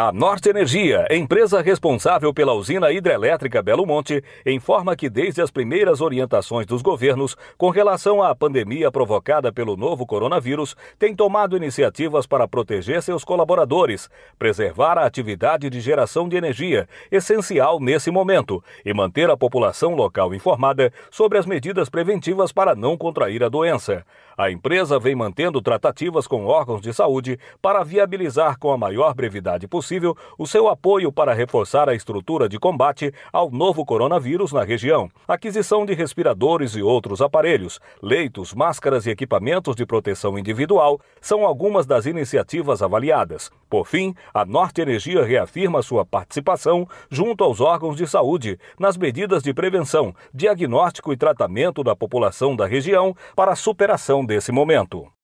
A Norte Energia, empresa responsável pela usina hidrelétrica Belo Monte, informa que desde as primeiras orientações dos governos com relação à pandemia provocada pelo novo coronavírus, tem tomado iniciativas para proteger seus colaboradores, preservar a atividade de geração de energia, essencial nesse momento, e manter a população local informada sobre as medidas preventivas para não contrair a doença. A empresa vem mantendo tratativas com órgãos de saúde para viabilizar com a maior brevidade possível possível o seu apoio para reforçar a estrutura de combate ao novo coronavírus na região. Aquisição de respiradores e outros aparelhos, leitos, máscaras e equipamentos de proteção individual são algumas das iniciativas avaliadas. Por fim, a Norte Energia reafirma sua participação junto aos órgãos de saúde nas medidas de prevenção, diagnóstico e tratamento da população da região para a superação desse momento.